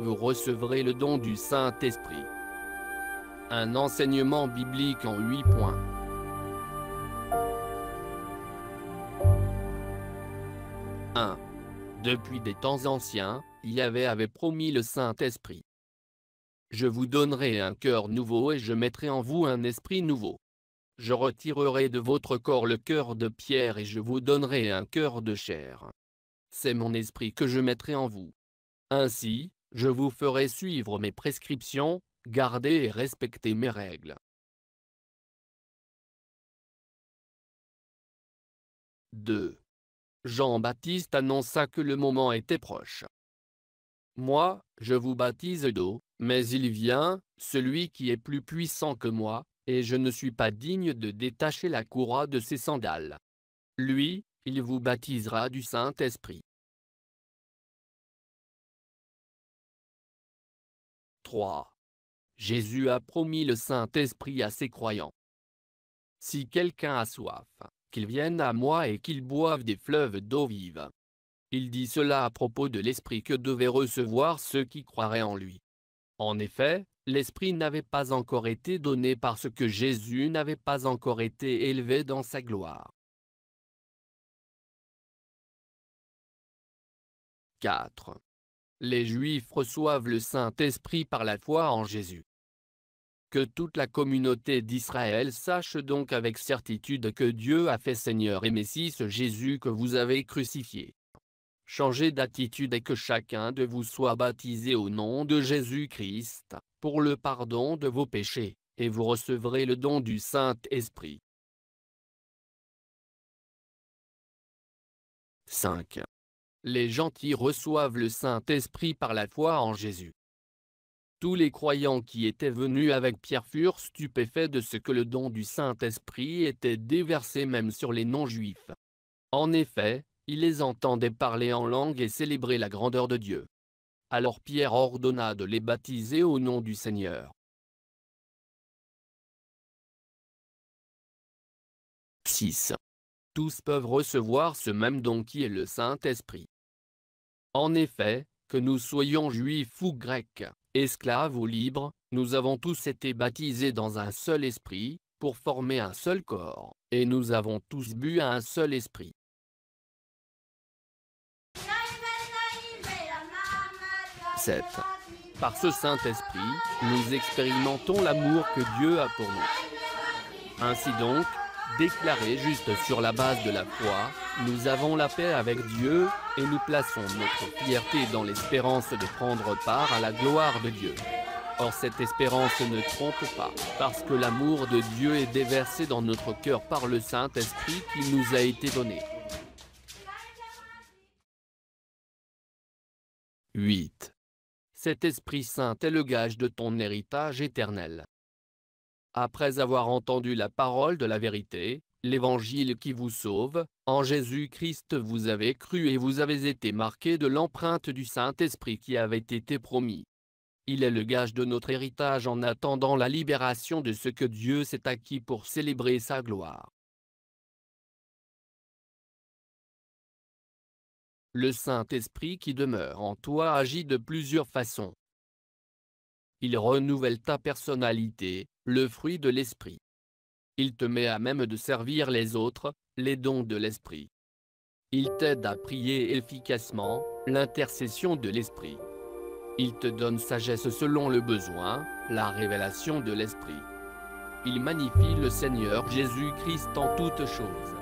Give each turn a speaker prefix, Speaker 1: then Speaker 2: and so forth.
Speaker 1: vous recevrez le don du Saint-Esprit. Un enseignement biblique en huit points. 1. Depuis des temps anciens, Yahvé avait promis le Saint-Esprit. Je vous donnerai un cœur nouveau et je mettrai en vous un esprit nouveau. Je retirerai de votre corps le cœur de pierre et je vous donnerai un cœur de chair. C'est mon esprit que je mettrai en vous. Ainsi, je vous ferai suivre mes prescriptions, garder et respecter mes règles. « 2. Jean-Baptiste annonça que le moment était proche. Moi, je vous baptise d'eau, mais il vient, celui qui est plus puissant que moi, et je ne suis pas digne de détacher la courroie de ses sandales. Lui, il vous baptisera du Saint-Esprit. 3. Jésus a promis le Saint-Esprit à ses croyants. Si quelqu'un a soif, qu'il vienne à moi et qu'il boive des fleuves d'eau vive. Il dit cela à propos de l'Esprit que devaient recevoir ceux qui croiraient en lui. En effet, l'Esprit n'avait pas encore été donné parce que Jésus n'avait pas encore été élevé dans sa gloire. 4 les Juifs reçoivent le Saint-Esprit par la foi en Jésus. Que toute la communauté d'Israël sache donc avec certitude que Dieu a fait Seigneur et Messie ce Jésus que vous avez crucifié. Changez d'attitude et que chacun de vous soit baptisé au nom de Jésus-Christ, pour le pardon de vos péchés, et vous recevrez le don du
Speaker 2: Saint-Esprit.
Speaker 1: 5 les gentils reçoivent le Saint-Esprit par la foi en Jésus. Tous les croyants qui étaient venus avec Pierre furent stupéfaits de ce que le don du Saint-Esprit était déversé même sur les non-juifs. En effet, ils les entendaient parler en langue et célébrer la grandeur de Dieu. Alors Pierre ordonna de les baptiser au nom du Seigneur tous peuvent recevoir ce même don qui est le Saint-Esprit. En effet, que nous soyons juifs ou grecs, esclaves ou libres, nous avons tous été baptisés dans un seul esprit, pour former un seul corps, et nous avons tous bu à un seul esprit. 7. Par ce Saint-Esprit, nous expérimentons l'amour que Dieu a pour nous. Ainsi donc, déclaré juste sur la base de la foi, nous avons la paix avec Dieu, et nous plaçons notre fierté dans l'espérance de prendre part à la gloire de Dieu. Or cette espérance ne trompe pas, parce que l'amour de Dieu est déversé dans notre cœur par le Saint-Esprit qui nous a été donné. 8. Cet Esprit Saint est le gage de ton héritage éternel après avoir entendu la parole de la vérité, l'évangile qui vous sauve, en Jésus-Christ vous avez cru et vous avez été marqué de l'empreinte du Saint-Esprit qui avait été promis. Il est le gage de notre héritage en attendant la libération de ce que Dieu s'est acquis pour célébrer sa gloire. Le Saint-Esprit qui demeure en toi agit de plusieurs façons. Il renouvelle ta personnalité, le fruit de l'esprit. Il te met à même de servir les autres, les dons de l'esprit. Il t'aide à prier efficacement, l'intercession de l'esprit. Il te donne sagesse selon le besoin, la révélation de l'esprit. Il magnifie le Seigneur Jésus-Christ en toutes choses.